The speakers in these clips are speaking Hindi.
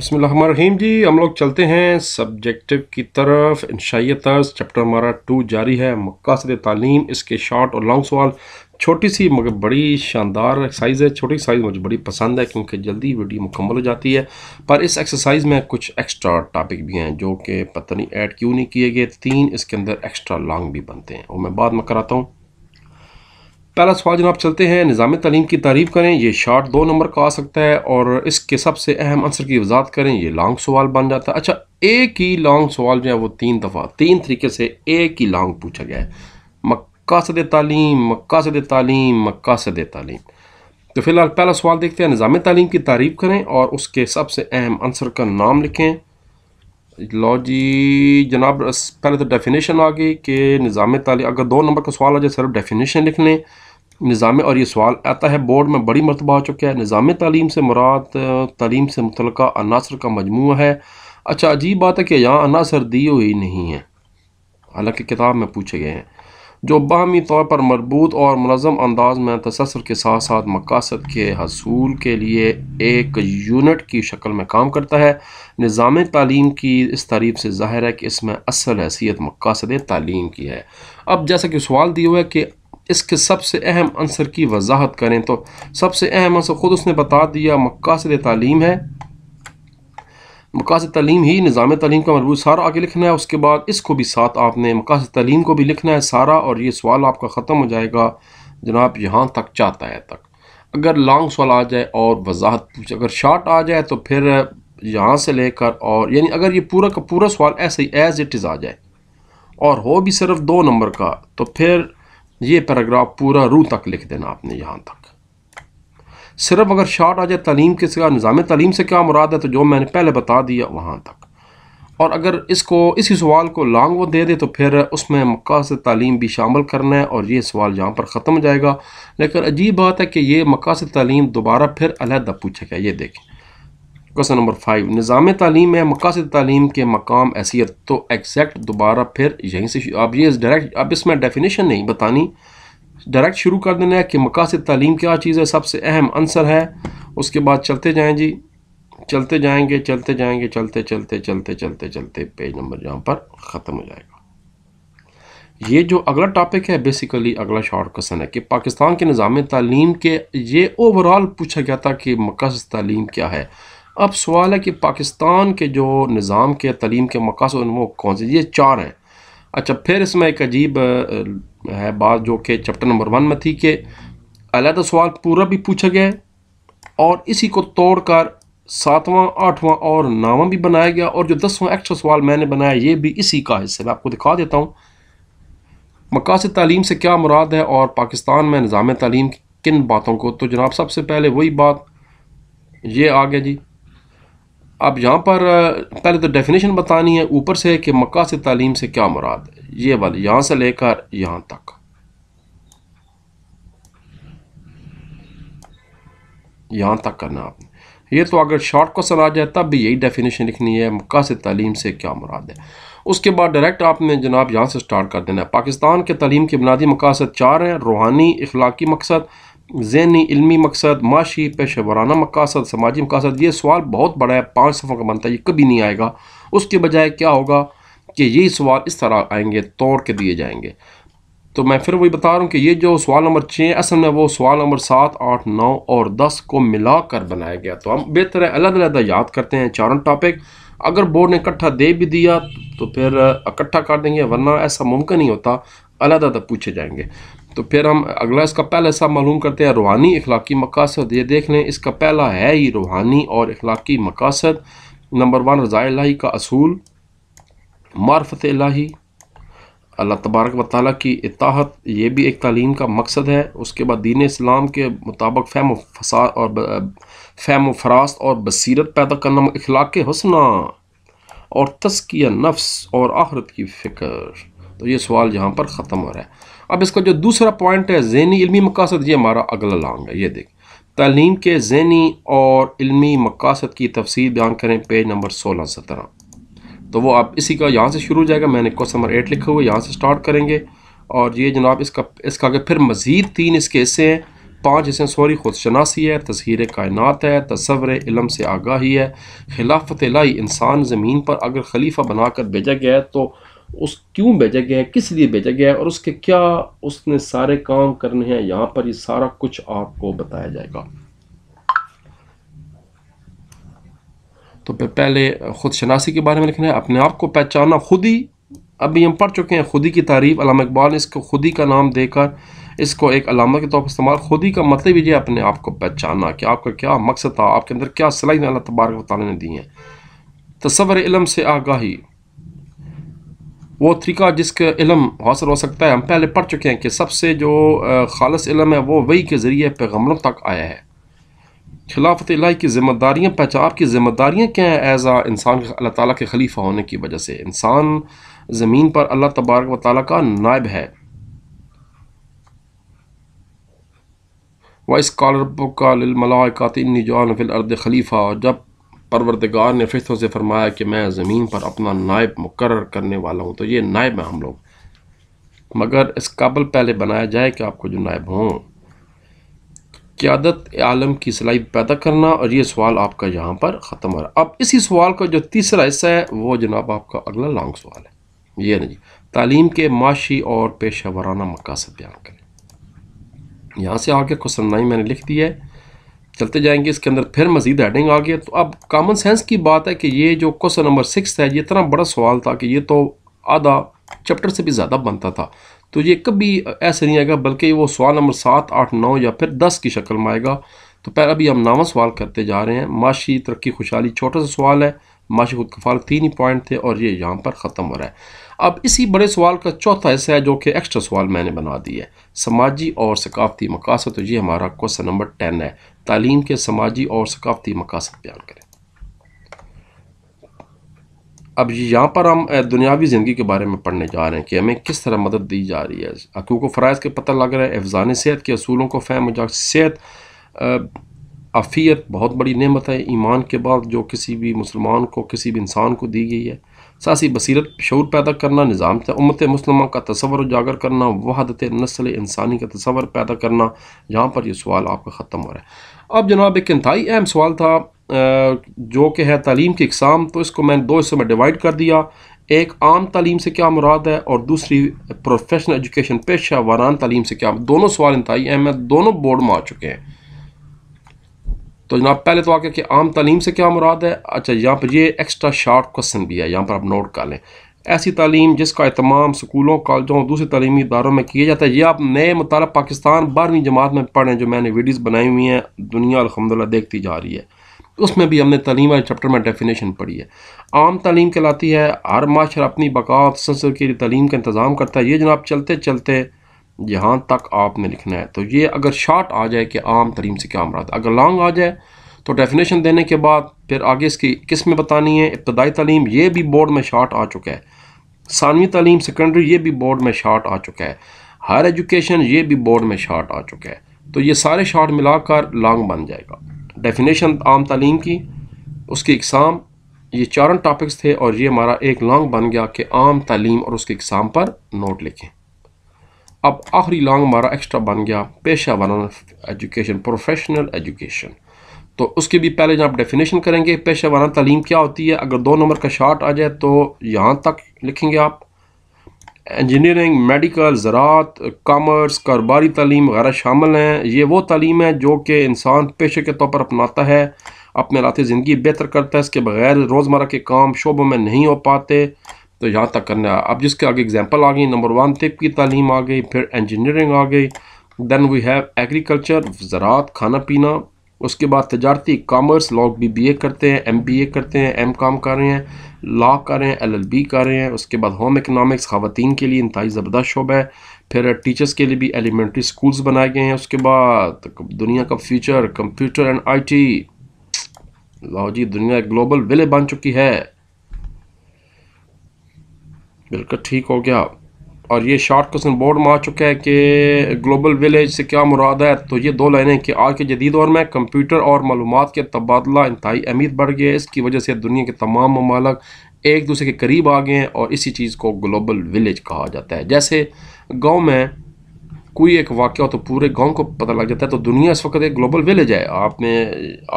बसमीम जी हम लोग चलते हैं सब्जेक्टिव की तरफ इंशाई तर्ज चैप्टर हमारा टू जारी है मकासद तालीम इसके शॉर्ट और लॉन्ग सवाल छोटी सी मगर बड़ी शानदार एक्सरसाइज है छोटी साइज मुझे बड़ी पसंद है क्योंकि जल्दी वीडियो मुकम्मल हो जाती है पर इस एक्सरसाइज में कुछ एक्स्ट्रा टॉपिक भी हैं जो कि पता नहीं ऐड क्यों नहीं किए गए तीन इसके अंदर एक्स्ट्रा लॉन्ग भी बनते हैं और मैं बाद में कराता हूँ पहला सवाल जनाब चलते हैं निज़ाम तलीम की तारीफ करें ये शार्ट दो नंबर का आ सकता है और इसके सबसे अहम आंसर की वजात करें ये लॉन्ग सवाल बन जाता है अच्छा एक ही लॉन्ग सवाल जो है वो तीन दफ़ा तीन तरीके से एक ही लॉन्ग पूछा गया है मकासद तालीम सद तालीम सद तालीम तो फिलहाल पहला सवाल देखते हैं निज़ाम तलीम की तारीफ करें और उसके सबसे अहम आंसर का नाम लिखें लॉजी जनाब पहले तो डेफिनेशन आ गई कि निज़ाम तालीम अगर दो नंबर का सवाल आ जाए सिर्फ डेफिनेशन लिख लें निज़ाम और ये सवाल आता है बोर्ड में बड़ी मरतबा हो चुका है निज़ाम तलीम से मुराद तलीम से मुतल अनासर का मजमू है अच्छा अजीब बात है कि यहाँ अनासर दिए हुए नहीं है हालांकि किताब में पूछे गए हैं जो बाहमी तौर पर मरबूत और मनज़म अंदाज में तसर के साथ साथ मकासद के हसूल के लिए एक यूनिट की शक्ल में काम करता है निज़ाम तालीम की इस तारीफ से ज़ाहिर है कि इसमें असल हैसियत मकासद तालीम की है अब जैसा कि सवाल दिया हुआ है कि इसके सबसे अहम अंसर की वजाहत करें तो सबसे अहम अंसर ख़ुद उसने बता दिया मकासद तालीम है मकासद तलीम ही निज़ाम तलीम का मरबूज सारा आगे लिखना है उसके बाद इसको भी साथ आपने मकासद तलीम को भी लिखना है सारा और ये सवाल आपका ख़त्म हो जाएगा जनाब यहाँ तक चाहता है तक अगर लॉन्ग सवाल आ जाए और वजाहत पूछ अगर शार्ट आ जाए तो फिर यहाँ से लेकर और यानी अगर ये पूरा का पूरा सवाल ऐसे ही एज़ इट इज़ आ जाए और हो भी सिर्फ दो नंबर का तो फिर ये पैराग्राफ पूरा रू तक लिख देना आपने यहाँ तक सिर्फ अगर शार्ट आ जाए तलीम के सिवा निज़ाम तलीम से क्या मुराद है तो जो मैंने पहले बता दिया वहाँ तक और अगर इसको इसी सवाल को लॉन्ग वो दे दे तो फिर उसमें मकासद तालीम भी शामिल करना है और ये सवाल यहाँ पर ख़त्म हो जाएगा लेकिन अजीब बात है कि ये मकासद तालीम दोबारा फिर अलहदा पूछेगा ये देखें क्वेश्चन नंबर फाइव निज़ाम तालीम है मकासद तालीम के मकाम ऐसीत तो एग्जैक्ट दोबारा फिर यहीं से अब ये डायरेक्ट अब इसमें डेफिनेशन नहीं बतानी डायरेक्ट शुरू कर देना है कि मकासद तालीम क्या चीज़ है सबसे अहम आंसर है उसके बाद चलते जाएँ जी चलते जाएंगे चलते जाएंगे चलते चलते चलते चलते चलते पेज नंबर यहाँ पर ख़त्म हो जाएगा ये जो अगला टॉपिक है बेसिकली अगला शॉर्ट क्वेश्चन है कि पाकिस्तान के निज़ाम तालीम के ये ओवरऑल पूछा गया था कि मकसद तालीम क्या है अब सवाल है कि पाकिस्तान के जो निज़ाम के तलीम के मकासद कौन से ये चार हैं अच्छा फिर इसमें एक अजीब है बात जो कि चैप्टर नंबर वन में थी कि अलहदा सवाल पूरा भी पूछा गया और इसी को तोड़ कर सातवां आठवां और नावा भी बनाया गया और जो दसवां एक्स्ट्रा सवाल मैंने बनाया ये भी इसी का हिस्सा मैं आपको दिखा देता हूँ मकास तलीम से क्या मुराद है और पाकिस्तान में निज़ाम तलीम किन बातों को तो जनाब सबसे पहले वही बात ये आ गया जी अब यहाँ पर पहले तो डेफिनेशन बतानी है ऊपर से कि मक्का से तालीम से क्या मुराद है ये वाली यहाँ से लेकर यहाँ तक यहाँ तक करना आपने ये तो अगर शॉर्ट क्वेश्चन आ जाए तब भी यही डेफिनेशन लिखनी है मक्का से तालीम से क्या मुराद है उसके बाद डायरेक्ट आपने जनाब यहाँ से स्टार्ट कर देना है पाकिस्तान के तलीम के बुनियादी मकासद चार हैं रूहानी अखलाकी मकसद जहनी इलमी मकसद माशी पेशे वाराना मकासद समाजी मकासद ये सवाल बहुत बड़ा है पाँच सफ़ों का बनता है ये कभी नहीं आएगा उसके बजाय क्या होगा कि यही सवाल इस तरह आएंगे तोड़ के दिए जाएंगे तो मैं फिर वही बता रहा हूँ कि ये जो सवाल नंबर छः असल में वो सवाल नंबर सात आठ नौ और दस को मिला कर बनाया गया तो हम बेहतर है अलग अलग याद करते हैं चारों टॉपिक अगर बोर्ड ने इकट्ठा दे भी दिया तो फिर इकट्ठा कर देंगे वरना ऐसा मुमकिन नहीं होता अलग अलग पूछे जाएंगे तो फिर हम अगला इसका पहला हिस्सा मालूम करते हैं रूहानी इखलाकी मकासद ये देख लें इसका पहला है ही रूहानी और इखलाकी मकासद नंबर वन रज़ा लाही का असूल मार्फत लाही अल्लाह तबारक व ताली की इताहत यह भी एक तालीम का मकसद है उसके बाद दीन इस्लाम के मुताबिक फहम फसाद और फहम फरास्त और बसीरत पैदा करना अखलाक हसना और तस्किया नफ्स और आहरत की फ़िक्र तो ये सवाल यहाँ पर ख़त्म हो रहा है अब इसका जो दूसरा पॉइंट है जहनी इलमी मकासद ये हमारा अगला लॉन्ग है ये देख तलीम के जहनी और इलमी मकासद की तफसील बयान करें पेज नंबर सोलह सत्रह तो वो आप इसी का यहाँ से शुरू हो जाएगा मैंने क्वेश्चन नंबर एट लिखा हुआ है यहाँ से स्टार्ट करेंगे और ये जनाब इसका इसका अगर फिर मज़ीद तीन इसके हिस्से हैं पाँच हिस्से सौरी खुद शनासी है तस्हर कायनत है तस्वर इलम से आगाही है खिलाफत लाई इंसान ज़मीन पर अगर खलीफा बनाकर भेजा गया है तो उस क्यों भेजा गया है किस लिए भेजा गया है और उसके क्या उसने सारे काम करने हैं यहाँ पर ये सारा कुछ आपको बताया जाएगा तो पहले ख़ुद शनासी के बारे में लिखना है अपने आप को पहचाना खुद ही अभी हम पढ़ चुके हैं खुदी की तारीफ अलामा इकबाल ने इसको खुदी का नाम देकर इसको एक अलामत के तौर पर इस्तेमाल खुदी का मतलब ये अपने आप को पहचानना कि आपका क्या मकसद था आपके अंदर क्या सलाह अल्लाह तबारक वाली ने दी है तस्वर इलम से आगाही वो तरीका जिसका इलम हासिल हो सकता है हम पहले पढ़ चुके हैं कि सबसे जो खालस इलम है वो वही के ज़रिए पैगम्बरों तक आया है खिलाफत इलाही की ज़िम्मेदारियाँ पहचान की ज़िम्मेदारियाँ क्या हैं एज़ आ इंसान अल्लाह ताला के खलीफा होने की वजह से इंसान ज़मीन पर अल्लाह तबारक व ताल का नायब है वाइस इस कॉलर का मलाकात इन जान फिल अर्द खलीफा जब परवरदगार ने फिस्तों से फरमाया कि मैं ज़मीन पर अपना नायब मुकर करने वाला हूँ तो ये नायब हैं हम लोग मगर इस काबल पहले बनाया जाए कि आपको जो नायब हों क्यादत आलम की सिलाई पैदा करना और ये सवाल आपका यहाँ पर ख़त्म हो रहा अब इसी सवाल का जो तीसरा हिस्सा है वो जनाब आपका अगला लॉन्ग सवाल है ये ना जी तालीम के माशी और पेशा वाराना मकासद बयान करें यहाँ से आगे खुसरनाई मैंने लिख दी है चलते जाएंगे इसके अंदर फिर मजीद हेडिंग आ गया तो अब कॉमन सेंस की बात है कि ये जो क्वेश्चन नंबर सिक्स है ये इतना बड़ा सवाल था कि ये तो आधा चैप्टर से भी ज़्यादा बनता था तो ये कभी ऐसे नहीं आएगा बल्कि वो सवाल नंबर सात आठ नौ या फिर दस की शक्ल में आएगा तो पहले अभी हम नावा सवाल करते जा रहे हैं माशी तरक्की खुशहाली छोटा सा सवाल है माशी खुद कफाल तीन ही पॉइंट थे और ये यहाँ पर ख़त्म हो रहा है अब इसी बड़े सवाल का चौथा हिस्सा है जो कि एक्स्ट्रा सवाल मैंने बना दिया है समाजी और सकाफती मकासद तो ये हमारा क्वेश्चन नंबर टेन है तालीम के समाजी और सकाफती मकासद बयान करें अब यहाँ पर हम दुनियावी ज़िंदगी के बारे में पढ़ने जा रहे हैं कि हमें किस तरह मदद दी जा रही है क्योंकि फ़रज़ के पता लग रहा है अफजान सेहत के असूलों को फहम सेहत अफियत बहुत बड़ी नेमत है ईमान के बाद जो किसी भी मुसलमान को किसी भी इंसान को दी गई है सासी बसीरत शौर पैदा करना निज़ाम उम्मत मुसलमान का तस्वर उजागर करना वहादत नस्ल इंसानी का तस्वर पैदा करना यहाँ पर यह सवाल आपका ख़त्म हो रहा है अब जनाब एक इंतई अहम सवाल था जो कि है तलीम की इकसाम तो इसको मैंने दो हिस्सों में डिवाइड कर दिया एक आम तलीम से क्या मुराद है और दूसरी प्रोफेशनल एजुकेशन पेशा वारान तलीम से क्या दोनों सवाल इंतहाई अहम है दोनों बोर्ड में आ चुके हैं तो जनाब पहले तो आके कि आम तालीम से क्या मुराद है अच्छा यहाँ पर ये एक्स्ट्रा शार्ट क्वेश्चन भी है यहाँ पर आप नोट कर लें ऐसी तालीम जिसका अहतमाम स्कूलों कॉलेजों और दूसरे तलीमी इदारों में किया जाता है ये आप नए मतलब पाकिस्तान बारहवीं जमात में पढ़ें जो मैंने वीडियोज़ बनाई हुई हैं दुनिया अलहमदिल्ला देखती जा रही है उसमें भी हमने तलीम वाले चैप्टर में डेफिनेशन पढ़ी है आम तलीम कहलाती है हर माशर अपनी बकात संसद के लिए तलीम का इंतज़ाम करता है ये जनाब चलते चलते यहाँ तक आपने लिखना है तो ये अगर शॉर्ट आ जाए कि आम तरीम से क्या मराद अगर लॉन्ग आ जाए तो डेफिनेशन देने के बाद फिर आगे इसकी किस्में बतानी है इब्तदाई तलीम ये भी बोर्ड में शार्ट आ चुका है सानवी तलीम सेकेंडरी ये भी बोर्ड में शार्ट आ चुका है हायर एजुकेशन ये भी बोर्ड में शार्ट आ चुका है तो ये सारे शार्ट मिलाकर लॉन्ग बन जाएगा डेफिनेशन आम तलीम की उसकी इकसाम ये चारों टॉपिक्स थे और ये हमारा एक लॉन्ग बन गया कि आम तलीम और उसकी इकसाम पर नोट लिखें अब आखिरी लॉन्ग हमारा एक्स्ट्रा बन गया पेशा वाराना एजुकेशन प्रोफेशनल एजुकेशन तो उसके भी पहले जब आप डेफिनेशन करेंगे पेशा वाराना तलीम क्या होती है अगर दो नंबर का शार्ट आ जाए तो यहाँ तक लिखेंगे आप इंजीनियरिंग मेडिकल ज़रात कामर्स कारोबारी तलीम वगैरह शामिल हैं ये वो तलीम है जो कि इंसान पेशे के तौर पर अपनाता है अपने रात ज़िंदगी बेहतर करता है इसके बगैर रोज़मर्रा के काम शोबों में नहीं हो पाते तो यहाँ तक करना है अब जिसके आगे एग्जाम्पल आ गई नंबर वन तिब की तालीम आ गई फिर इंजीनियरिंग आ गई दैन वी हैव एग्रीकल्चर ज़रात खाना पीना उसके बाद तजारती कामर्स लॉक बी बी ए करते हैं एम बी ए करते हैं एम काम कर रहे हैं लॉ कर रहे हैं एल एल बी कर रहे हैं उसके बाद होम इकनॉमिक्स खातन के लिए इंतहाई ज़बरदस्त शोबा है फिर टीचर्स के लिए भी एलिमेंट्री स्कूल्स बनाए गए हैं उसके बाद दुनिया का future computer and I T लो जी दुनिया एक ग्लोबल विले बन चुकी है बिल्कुल ठीक हो गया और ये शार्ट क्वेश्चन बोर्ड में आ चुका है कि ग्लोबल विलेज से क्या मुराद है तो ये दो लाइनें कि आज के जदीद दौर में कंप्यूटर और मालूम के तबादला इंतहाई अहमियत बढ़ गया है इसकी वजह से दुनिया के तमाम ममालक एक दूसरे के करीब आ गए हैं और इसी चीज़ को ग्लोबल विलेज कहा जाता है जैसे गाँव में कोई एक वाक्य हो तो पूरे गांव को पता लग जाता है तो दुनिया इस वक्त एक ग्लोबल विलेज है आपने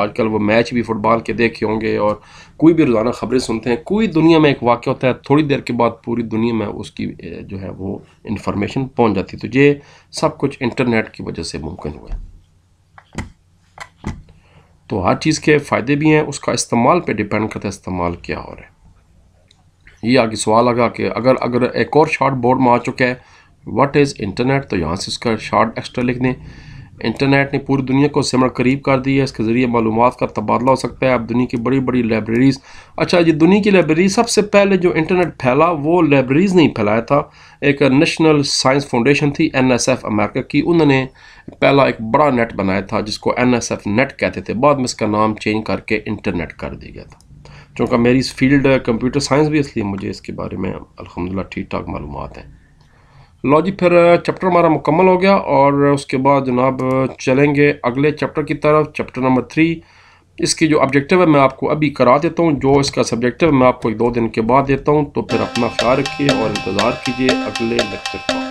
आजकल वो मैच भी फुटबॉल के देखे होंगे और कोई भी रोज़ाना खबरें सुनते हैं कोई दुनिया में एक वाक्य होता है थोड़ी देर के बाद पूरी दुनिया में उसकी जो है वो इन्फॉर्मेशन पहुँच जाती है तो ये सब कुछ इंटरनेट की वजह से मुमकिन हुआ है तो हर चीज़ के फ़ायदे भी हैं उसका इस्तेमाल पर डिपेंड करता है इस्तेमाल क्या हो रहा है ये आगे सवाल लगा कि अगर अगर एक और शार्ट बोर्ड में आ चुका है व्हाट इज़ इंटरनेट तो यहाँ से इसका शार्ट एक्स्ट्रा लिख दें इंटरनेट ने पूरी दुनिया को सिमर करीब कर दी है इसके ज़रिए मालूम का तबादला हो सकता है अब दुनिया की बड़ी बड़ी लाइब्रेरीज़ अच्छा ये दुनिया की लाइब्रेरी सबसे पहले जो इंटरनेट फैला वो लाइब्रेरीज़ नहीं फैलाया था एक नेशनल साइंस फाउंडेशन थी एन एस एफ अमेरिका की उन्होंने पहला एक बड़ा नेट बनाया था जिसको एन एस एफ नेट कहते थे बाद में इसका नाम चेंज करके इंटरनेट कर दिया गया था चूँकि मेरी फील्ड कंप्यूटर साइंस भी इसलिए मुझे इसके बारे में अलहमदिल्ला ठीक ठाक मालूम हैं लो जी फिर चैप्टर हमारा मुकम्मल हो गया और उसके बाद जनाब चलेंगे अगले चैप्टर की तरफ चैप्टर नंबर थ्री इसकी जो ऑब्जेक्टिव है मैं आपको अभी करा देता हूँ जो इसका सब्जेक्टिव है मैं आपको एक दो दिन के बाद देता हूँ तो फिर अपना ख्याल रखिए और इंतज़ार कीजिए अगले लेक्चर का